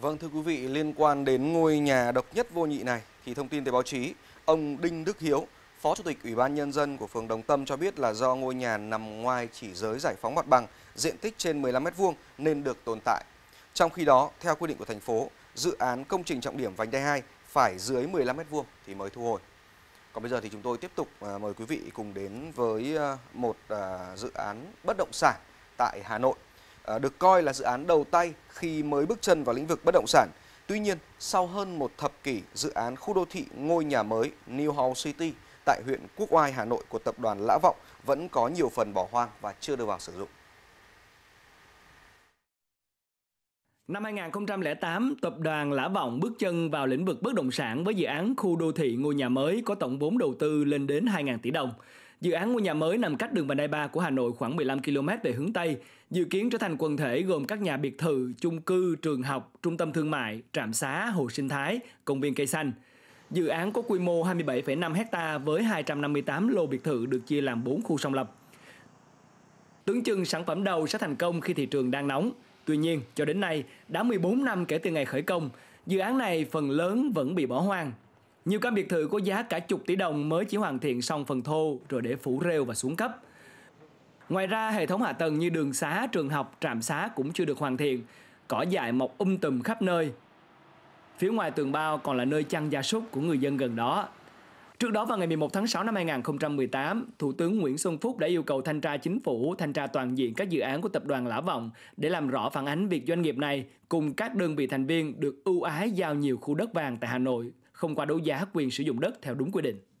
Vâng thưa quý vị, liên quan đến ngôi nhà độc nhất vô nhị này thì thông tin từ báo chí, ông Đinh Đức Hiếu, Phó Chủ tịch Ủy ban Nhân dân của phường Đồng Tâm cho biết là do ngôi nhà nằm ngoài chỉ giới giải phóng mặt bằng, diện tích trên 15m2 nên được tồn tại. Trong khi đó, theo quy định của thành phố, dự án công trình trọng điểm vành đai 2 phải dưới 15m2 thì mới thu hồi. Còn bây giờ thì chúng tôi tiếp tục à, mời quý vị cùng đến với à, một à, dự án bất động sản tại Hà Nội. À, được coi là dự án đầu tay khi mới bước chân vào lĩnh vực bất động sản. Tuy nhiên, sau hơn một thập kỷ, dự án khu đô thị ngôi nhà mới New House City tại huyện Quốc Oai, Hà Nội của tập đoàn Lã Vọng vẫn có nhiều phần bỏ hoang và chưa đưa vào sử dụng. Năm 2008, tập đoàn Lã Vọng bước chân vào lĩnh vực bất động sản với dự án khu đô thị ngôi nhà mới có tổng vốn đầu tư lên đến 2.000 tỷ đồng. Dự án ngôi nhà mới nằm cách đường vành đai 3 của Hà Nội khoảng 15 km về hướng Tây, dự kiến trở thành quần thể gồm các nhà biệt thự, chung cư, trường học, trung tâm thương mại, trạm xá, hồ sinh thái, công viên cây xanh. Dự án có quy mô 27,5 ha với 258 lô biệt thự được chia làm 4 khu song lập. Tưởng chừng sản phẩm đầu sẽ thành công khi thị trường đang nóng. Tuy nhiên, cho đến nay, đã 14 năm kể từ ngày khởi công, dự án này phần lớn vẫn bị bỏ hoang nhiều căn biệt thự có giá cả chục tỷ đồng mới chỉ hoàn thiện xong phần thô rồi để phủ rêu và xuống cấp. Ngoài ra, hệ thống hạ tầng như đường xá, trường học, trạm xá cũng chưa được hoàn thiện, cỏ dại mọc um tùm khắp nơi. Phía ngoài tường bao còn là nơi chăn gia súc của người dân gần đó. Trước đó vào ngày 11 tháng 6 năm 2018, Thủ tướng Nguyễn Xuân Phúc đã yêu cầu thanh tra chính phủ thanh tra toàn diện các dự án của tập đoàn Lã Vọng để làm rõ phản ánh việc doanh nghiệp này cùng các đơn vị thành viên được ưu ái giao nhiều khu đất vàng tại Hà Nội không qua đấu giá quyền sử dụng đất theo đúng quy định.